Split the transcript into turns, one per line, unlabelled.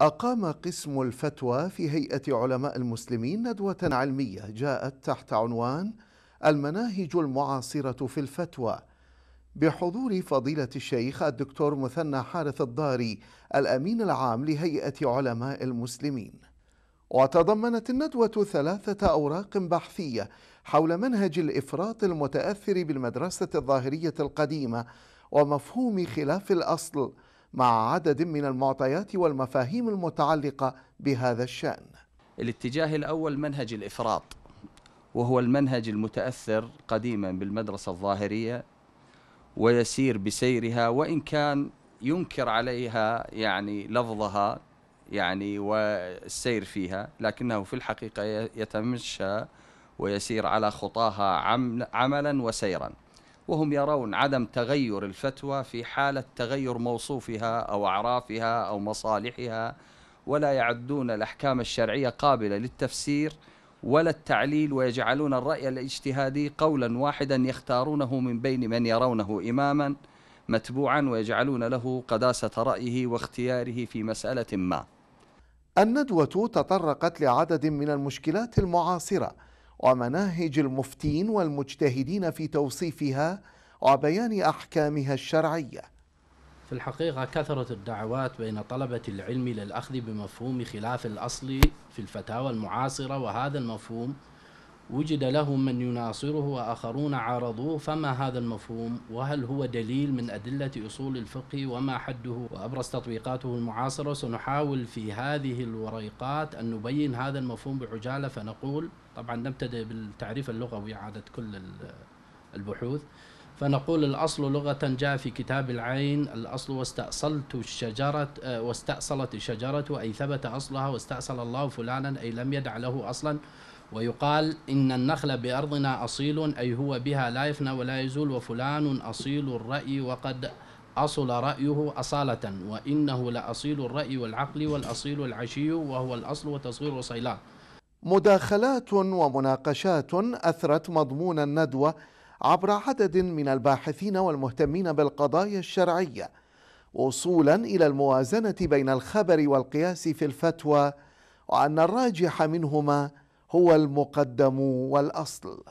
أقام قسم الفتوى في هيئة علماء المسلمين ندوة علمية جاءت تحت عنوان المناهج المعاصرة في الفتوى بحضور فضيلة الشيخ الدكتور مثنى حارث الضاري الأمين العام لهيئة علماء المسلمين وتضمنت الندوة ثلاثة أوراق بحثية حول منهج الإفراط المتأثر بالمدرسة الظاهرية القديمة ومفهوم خلاف الأصل مع عدد من المعطيات والمفاهيم المتعلقة بهذا الشأن
الاتجاه الأول منهج الإفراط وهو المنهج المتأثر قديما بالمدرسة الظاهرية ويسير بسيرها وإن كان ينكر عليها يعني لفظها يعني والسير فيها لكنه في الحقيقة يتمشى ويسير على خطاها عملا وسيرا وهم يرون عدم تغير الفتوى في حالة تغير موصوفها أو أعرافها أو مصالحها ولا يعدون الأحكام الشرعية قابلة للتفسير ولا التعليل ويجعلون الرأي الاجتهادي قولا واحدا يختارونه من بين من يرونه إماما متبوعا ويجعلون له قداسة رأيه واختياره
في مسألة ما الندوة تطرقت لعدد من المشكلات المعاصرة ومناهج المفتين والمجتهدين في توصيفها وبيان أحكامها الشرعية
في الحقيقة كثرت الدعوات بين طلبة العلم للأخذ بمفهوم خلاف الأصل في الفتاوى المعاصرة وهذا المفهوم وجد له من يناصره وآخرون عارضوه فما هذا المفهوم وهل هو دليل من أدلة أصول الفقه وما حده وأبرز تطبيقاته المعاصرة سنحاول في هذه الوريقات أن نبين هذا المفهوم بعجالة فنقول طبعا نبتدئ بالتعريف اللغوي عادة كل البحوث فنقول الأصل لغة جاء في كتاب العين الأصل واستأصلت الشجرة واستأصلت الشجرة أي ثبت أصلها واستأصل الله فلانا أي لم يدع له أصلا ويقال إن النخل بأرضنا أصيل أي هو بها لا يفنى ولا يزول وفلان أصيل الرأي وقد أصل رأيه أصالة وإنه لأصيل الرأي والعقل والأصيل العشي وهو الأصل وتصغير صيلان
مداخلات ومناقشات أثرت مضمون الندوة عبر عدد من الباحثين والمهتمين بالقضايا الشرعية وصولا إلى الموازنة بين الخبر والقياس في الفتوى وأن الراجح منهما هو المقدم والاصل